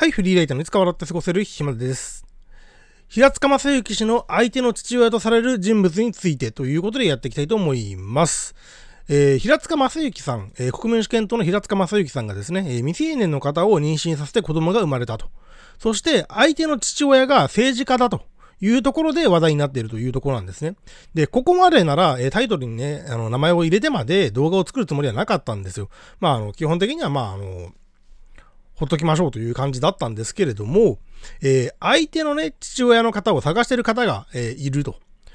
はい、フリーライターのいつか笑って過ごせる日まです。平塚正幸氏の相手の父親とされる人物についてということでやっていきたいと思います。えー、平塚正幸さん、えー、国民主権党の平塚正幸さんがですね、えー、未成年の方を妊娠させて子供が生まれたと。そして相手の父親が政治家だと。いうところで話題になっているというところなんですね。で、ここまでなら、えタイトルにね、あの、名前を入れてまで動画を作るつもりはなかったんですよ。まあ、あの、基本的には、まあ、あの、ほっときましょうという感じだったんですけれども、えー、相手のね、父親の方を探してる方が、えー、いると。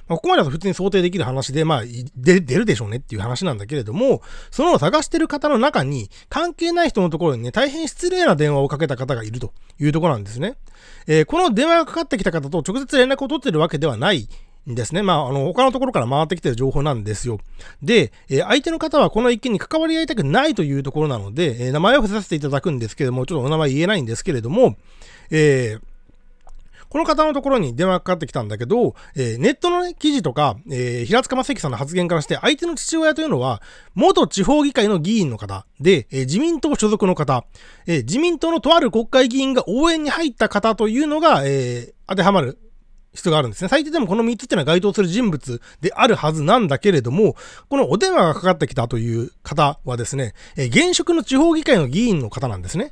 まあ、ここまでは普通に想定できる話で、まあ、出るでしょうねっていう話なんだけれども、その探してる方の中に、関係ない人のところにね、大変失礼な電話をかけた方がいるというところなんですね。えー、この電話がかかってきた方と直接連絡を取ってるわけではないですね。まあ、あの、他のところから回ってきてる情報なんですよ。で、えー、相手の方はこの一件に関わり合いたくないというところなので、えー、名前を伏せさせていただくんですけれども、ちょっとお名前言えないんですけれども、えー、この方のところに電話がかかってきたんだけど、えー、ネットの、ね、記事とか、えー、平塚正樹さんの発言からして、相手の父親というのは、元地方議会の議員の方で、えー、自民党所属の方、え自民党のとある国会議員が応援に入った方というのが、え当てはまる必要があるんですね。最低でもこの3つっていうのは該当する人物であるはずなんだけれども、このお電話がかかってきたという方はですね、え現職の地方議会の議員の方なんですね。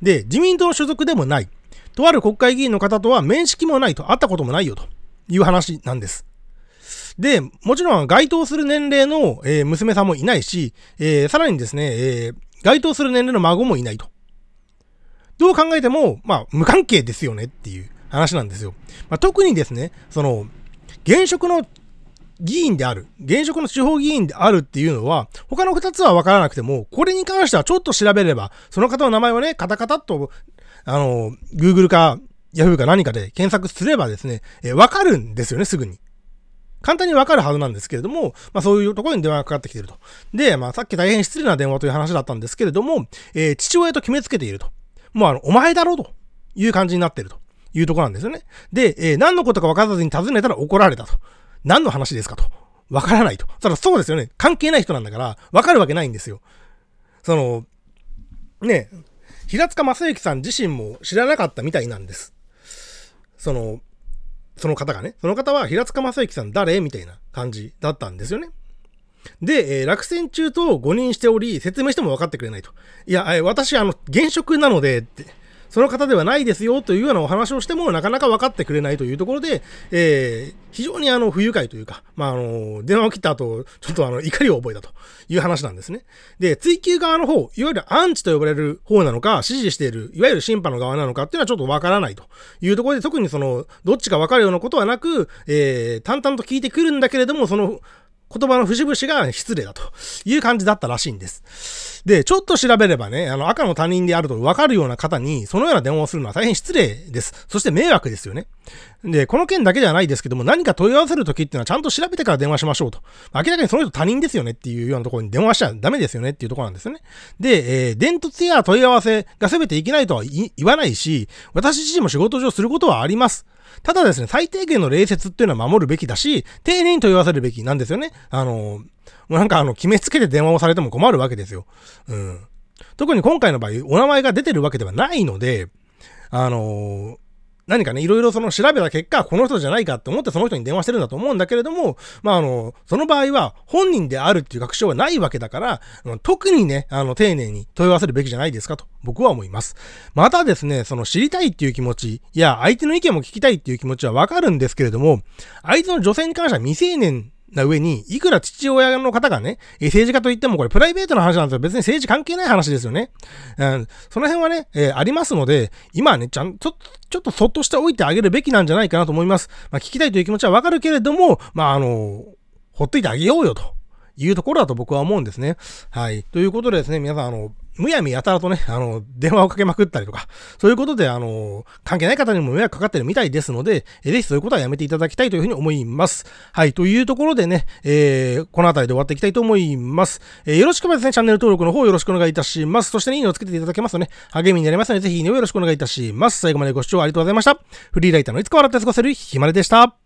で、自民党の所属でもない。とある国会議員の方とは面識もないと、会ったこともないよという話なんです。で、もちろん該当する年齢の、えー、娘さんもいないし、えー、さらにですね、えー、該当する年齢の孫もいないと。どう考えても、まあ、無関係ですよねっていう話なんですよ。まあ、特にですね、その、現職の議員である、現職の地方議員であるっていうのは、他の2つは分からなくても、これに関してはちょっと調べれば、その方の名前をね、カタカタっと、あの、Google か Yahoo か何かで検索すればですね、えー、分かるんですよね、すぐに。簡単にわかるはずなんですけれども、まあそういうところに電話がかかってきてると。で、まあさっき大変失礼な電話という話だったんですけれども、えー、父親と決めつけていると。もうあの、お前だろうという感じになっていると。いうところなんですよね。で、えー、何のことか分からずに尋ねたら怒られたと。何の話ですかと。わからないと。ただそうですよね。関係ない人なんだから、わかるわけないんですよ。その、ね、平塚正幸さん自身も知らなかったみたいなんです。その、その方がね。その方は平塚正幸さん誰みたいな感じだったんですよね。で、えー、落選中と誤認しており、説明しても分かってくれないと。いや、私、あの、現職なので、って。その方ではないですよというようなお話をしてもなかなか分かってくれないというところで、えー、非常にあの不愉快というか、まあ、あの、電話を切った後、ちょっとあの怒りを覚えたという話なんですね。で、追及側の方、いわゆるアンチと呼ばれる方なのか、支持している、いわゆる審判の側なのかっていうのはちょっと分からないというところで、特にその、どっちか分かるようなことはなく、えー、淡々と聞いてくるんだけれども、その、言葉の節々が失礼だという感じだったらしいんです。で、ちょっと調べればね、あの赤の他人であるとわかるような方に、そのような電話をするのは大変失礼です。そして迷惑ですよね。で、この件だけではないですけども、何か問い合わせるときっていうのはちゃんと調べてから電話しましょうと。明らかにその人他人ですよねっていうようなところに電話しちゃダメですよねっていうところなんですよね。で、えー、伝突や問い合わせが全ていけないとは言わないし、私自身も仕事上することはあります。ただですね、最低限の礼節っていうのは守るべきだし、丁寧に問い合わせるべきなんですよね。あの、なんかあの、決めつけて電話をされても困るわけですよ。うん。特に今回の場合、お名前が出てるわけではないので、あの何かね、いろいろその調べた結果、この人じゃないかって思ってその人に電話してるんだと思うんだけれども、まあ、あの、その場合は本人であるっていう確証はないわけだから、特にね、あの、丁寧に問い合わせるべきじゃないですかと、僕は思います。またですね、その知りたいっていう気持ち、いや、相手の意見も聞きたいっていう気持ちはわかるんですけれども、相手の女性に関しては未成年な上に、いくら父親の方がね、え政治家といってもこれプライベートの話なんですよ。別に政治関係ない話ですよね。うん、その辺はね、えー、ありますので、今はね、ちゃん、ちょっと、ちょっとそっとしておいてあげるべきなんじゃないかなと思います。まあ、聞きたいという気持ちはわかるけれども、まあ、あの、ほっといてあげようよと。いうところだと僕は思うんですね。はい。ということでですね、皆さん、あの、むやみやたらとね、あの、電話をかけまくったりとか、そういうことで、あの、関係ない方にも迷惑かかってるみたいですので、えぜひそういうことはやめていただきたいというふうに思います。はい。というところでね、えー、この辺りで終わっていきたいと思います。えー、よろしくばですね、チャンネル登録の方よろしくお願いいたします。そしてね、いいねをつけていただけますとね、励みになりますので、ぜひいいねをよろしくお願いいたします。最後までご視聴ありがとうございました。フリーライターのいつか笑って過ごせるひまれでした。